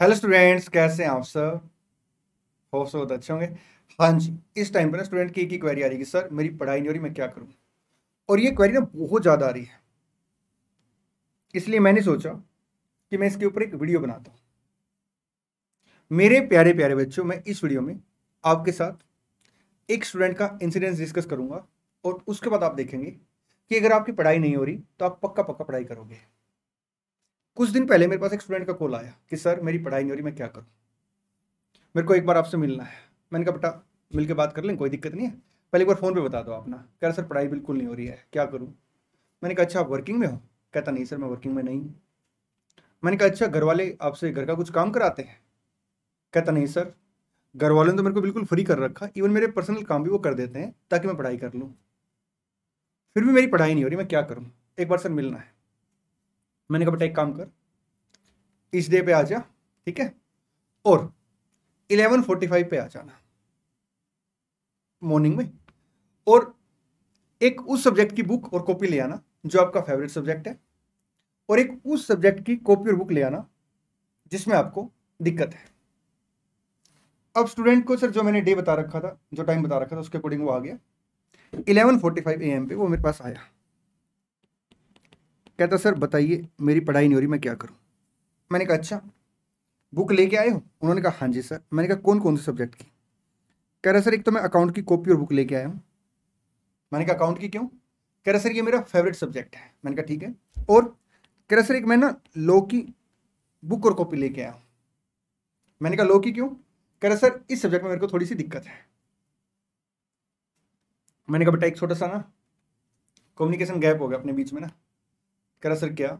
hello students कैसे हैं आप सर होप सो बहुत अच्छे होंगे हाँ जी इस टाइम पर ना स्टूडेंट की एक ही क्वेरी आ रही है सर मेरी पढ़ाई नहीं हो रही मैं क्या करूँ और ये क्वेरी ना बहुत ज़्यादा आ रही है इसलिए मैंने सोचा कि मैं इसके ऊपर एक वीडियो बनाता हूँ मेरे प्यारे प्यारे बच्चों मैं इस वीडियो में आपके साथ एक स्टूडेंट का इंसिडेंस डिस्कस करूँगा और उसके बाद आप देखेंगे कि अगर आपकी पढ़ाई नहीं हो रही तो आप पक्का पक्का पढ़ाई करोगे कुछ दिन पहले मेरे पास एक स्टूडेंट का कॉल आया कि सर मेरी पढ़ाई नहीं हो रही मैं क्या करूँ मेरे को एक बार आपसे मिलना है मैंने कहा बेटा मिल बात कर लें कोई दिक्कत नहीं है पहले एक बार फ़ोन पे बता दो अपना कह रहा सर पढ़ाई बिल्कुल नहीं हो रही है क्या करूँ मैंने कहा अच्छा आप वर्किंग में हो कहता नहीं सर मैं वर्किंग में नहीं हूँ मैंने कहा अच्छा घर वाले आपसे घर का कुछ काम कराते हैं कहता नहीं सर घर वालों ने तो मेरे को बिल्कुल फ्री कर रखा इवन मेरे पर्सनल काम भी वो कर देते हैं ताकि मैं पढ़ाई कर लूँ फिर भी मेरी पढ़ाई नहीं हो रही मैं क्या करूँ एक बार सर मिलना है मैंने कहा बेटा एक काम कर इस डे पे आ जा ठीक है और 11:45 पे आ जाना मॉर्निंग में और एक उस सब्जेक्ट की बुक और कॉपी ले आना जो आपका फेवरेट सब्जेक्ट है और एक उस सब्जेक्ट की कॉपी और बुक ले आना जिसमें आपको दिक्कत है अब स्टूडेंट को सर जो मैंने डे बता रखा था जो टाइम बता रखा था उसके अकॉर्डिंग वो आ गया 11:45 एम पे वो मेरे पास आया कहता सर बताइए मेरी पढ़ाई नहीं हो रही मैं क्या करूँ मैंने कहा अच्छा बुक लेके आए हो उन्होंने कहा हाँ जी सर मैंने कहा कौन कौन से सब्जेक्ट की कह रहा सर एक तो मैं अकाउंट की कॉपी और बुक लेके आया हूँ मैंने कहा अकाउंट की क्यों कह रहा सर ये मेरा फेवरेट सब्जेक्ट है मैंने कहा ठीक है और कह रहा सर एक मैं ना लो की बुक और कॉपी लेके आया हूँ मैंने कहा लो की क्यों कह रहा सर इस सब्जेक्ट में मेरे को थोड़ी सी दिक्कत है मैंने कहा बेटा एक छोटा सा ना कम्युनिकेशन गैप हो गया अपने बीच में ना कह रहा सर क्या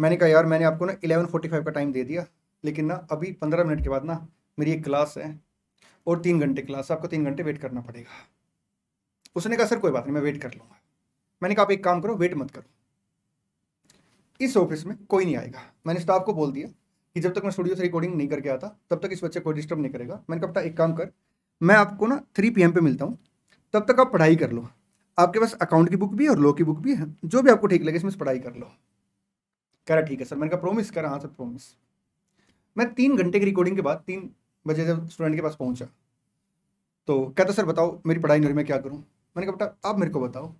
मैंने कहा यार मैंने आपको ना इलेवन फोर्टी फाइव का टाइम दे दिया लेकिन ना अभी पंद्रह मिनट के बाद ना मेरी एक क्लास है और तीन घंटे क्लास आपको तीन घंटे वेट करना पड़ेगा उसने कहा सर कोई बात नहीं मैं वेट कर लूँगा मैंने कहा आप एक काम करो वेट मत करो इस ऑफिस में कोई नहीं आएगा मैंने स्टाफ को बोल दिया कि जब तक मैं स्टूडियो से रिकॉर्डिंग नहीं करके आता तब तक इस बच्चे को डिस्टर्ब नहीं करेगा मैंने कहा बेटा एक काम कर मैं आपको ना थ्री पी पे मिलता हूँ तब तक आप पढ़ाई कर लो आपके पास अकाउंट की बुक भी है और लो की बुक भी है जो भी आपको ठीक लगे इसमें पढ़ाई कर लो कह रहा ठीक है सर मैंने कहा प्रोमिस करा हाँ सर प्रोमिस मैं तीन घंटे की रिकॉर्डिंग के बाद तीन बजे जब स्टूडेंट के पास पहुंचा तो कहता सर बताओ मेरी पढ़ाई नहीं मैं क्या करूँ मैंने कहा बेटा आप मेरे को बताओ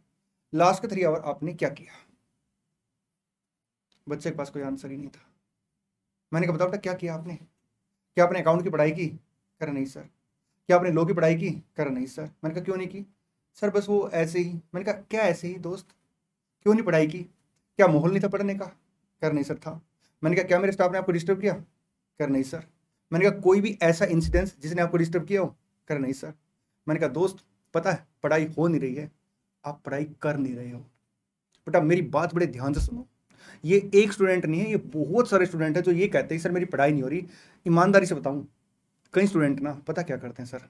लास्ट के थ्री आवर आपने क्या किया बच्चे के पास कोई आंसर ही नहीं था मैंने कहा बताओ बेटा क्या किया आपने क्या आपने अकाउंट की पढ़ाई की कर नहीं सर क्या आपने लो की पढ़ाई की कर नहीं सर मैंने कहा क्यों नहीं की सर बस वो ऐसे ही मैंने कहा क्या ऐसे ही दोस्त क्यों नहीं पढ़ाई की क्या माहौल नहीं था पढ़ने का कर नहीं सर था मैंने कहा क्या मेरे स्टाफ ने आपको डिस्टर्ब किया कर नहीं सर मैंने कहा कोई भी ऐसा इंसिडेंस जिसने आपको डिस्टर्ब किया हो कर नहीं सर मैंने कहा दोस्त पता है पढ़ाई हो नहीं रही है आप पढ़ाई कर नहीं रहे हो बेटा मेरी बात बड़े ध्यान से सुनो ये एक स्टूडेंट नहीं है ये बहुत सारे स्टूडेंट हैं जो ये कहते हैं सर मेरी पढ़ाई नहीं हो रही ईमानदारी से बताऊँ कई स्टूडेंट ना पता क्या करते हैं सर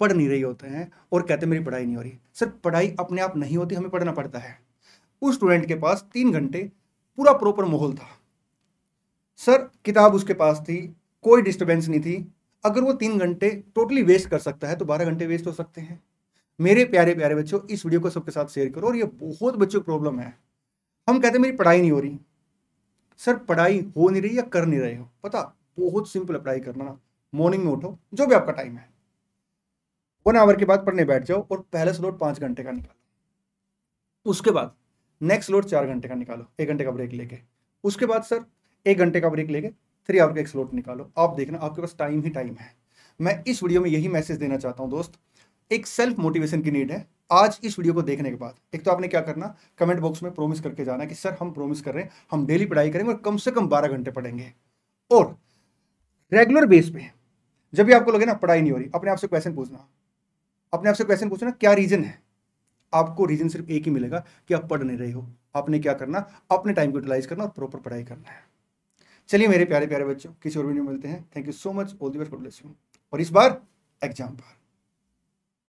पढ़ नहीं रही होते हैं और कहते मेरी पढ़ाई नहीं हो रही सर पढ़ाई अपने आप नहीं होती हमें पढ़ना पड़ता है उस स्टूडेंट के पास तीन घंटे पूरा प्रॉपर माहौल था सर किताब उसके पास थी कोई डिस्टर्बेंस नहीं थी अगर वो तीन घंटे टोटली वेस्ट कर सकता है तो बारह घंटे वेस्ट हो सकते हैं मेरे प्यारे प्यारे बच्चों इस वीडियो को सबके साथ शेयर करो और ये बहुत बच्चों की प्रॉब्लम है हम कहते हैं मेरी पढ़ाई नहीं हो रही सर पढ़ाई हो नहीं रही या कर नहीं रहे हो पता बहुत सिंपल अप्लाई करना मॉर्निंग में उठो जो भी आपका टाइम है वन आवर के बाद पढ़ने बैठ जाओ और पहला स्लोट पाँच घंटे का निकालो उसके बाद नेक्स्ट स्लोट चार घंटे का निकालो एक घंटे का ब्रेक लेके उसके बाद सर एक घंटे का ब्रेक लेके थ्री आवर का एक स्लोट निकालो आप देखना आपके पास टाइम ही टाइम है मैं इस वीडियो में यही मैसेज देना चाहता हूँ दोस्त एक सेल्फ मोटिवेशन की नीड है आज इस वीडियो को देखने के बाद एक तो आपने क्या करना कमेंट बॉक्स में प्रोमिस करके जाना कि सर हम प्रोमिस कर रहे हैं हम डेली पढ़ाई करेंगे और कम से कम बारह घंटे पढ़ेंगे और रेगुलर बेस पे जब भी आपको लगे ना पढ़ाई नहीं हो रही अपने आपसे क्वेश्चन पूछना अपने आपसे क्वेश्चन पूछना क्या रीजन है आपको रीजन सिर्फ एक ही मिलेगा कि आप पढ़ नहीं रहे हो आपने क्या करना अपने टाइम को यूटिलाइज करना और प्रॉपर पढ़ाई करना है चलिए मेरे प्यारे प्यारे बच्चों किसी और वीडियो में मिलते हैं thank you so much all the best और इस बार एग्जाम पर